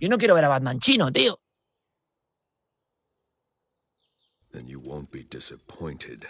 Yo no quiero ver a Batman chino, tío. Then you won't be disappointed.